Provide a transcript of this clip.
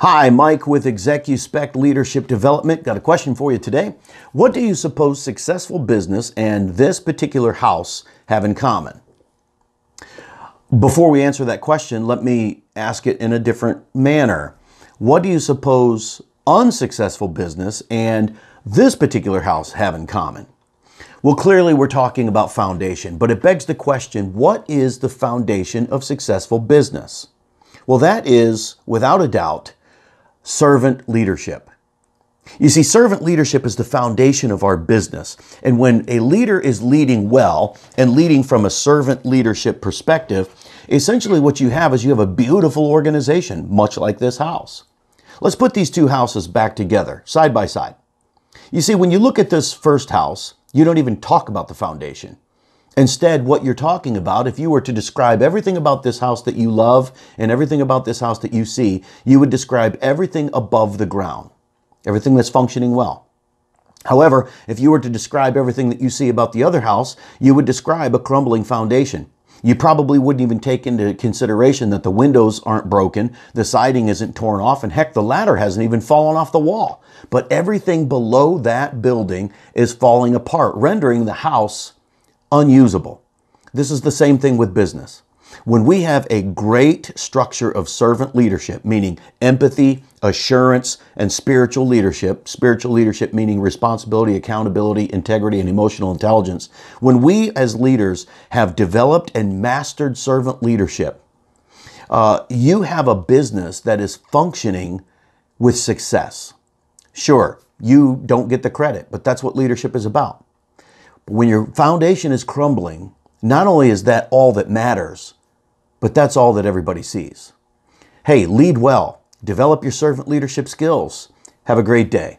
Hi, Mike with ExecuSpec Leadership Development. Got a question for you today. What do you suppose successful business and this particular house have in common? Before we answer that question, let me ask it in a different manner. What do you suppose unsuccessful business and this particular house have in common? Well, clearly we're talking about foundation, but it begs the question, what is the foundation of successful business? Well, that is, without a doubt, servant leadership. You see, servant leadership is the foundation of our business. And when a leader is leading well and leading from a servant leadership perspective, essentially what you have is you have a beautiful organization, much like this house. Let's put these two houses back together, side by side. You see, when you look at this first house, you don't even talk about the foundation. Instead, what you're talking about, if you were to describe everything about this house that you love and everything about this house that you see, you would describe everything above the ground, everything that's functioning well. However, if you were to describe everything that you see about the other house, you would describe a crumbling foundation. You probably wouldn't even take into consideration that the windows aren't broken, the siding isn't torn off, and heck, the ladder hasn't even fallen off the wall. But everything below that building is falling apart, rendering the house unusable. This is the same thing with business. When we have a great structure of servant leadership, meaning empathy, assurance, and spiritual leadership, spiritual leadership meaning responsibility, accountability, integrity, and emotional intelligence, when we as leaders have developed and mastered servant leadership, uh, you have a business that is functioning with success. Sure, you don't get the credit, but that's what leadership is about when your foundation is crumbling, not only is that all that matters, but that's all that everybody sees. Hey, lead well, develop your servant leadership skills. Have a great day.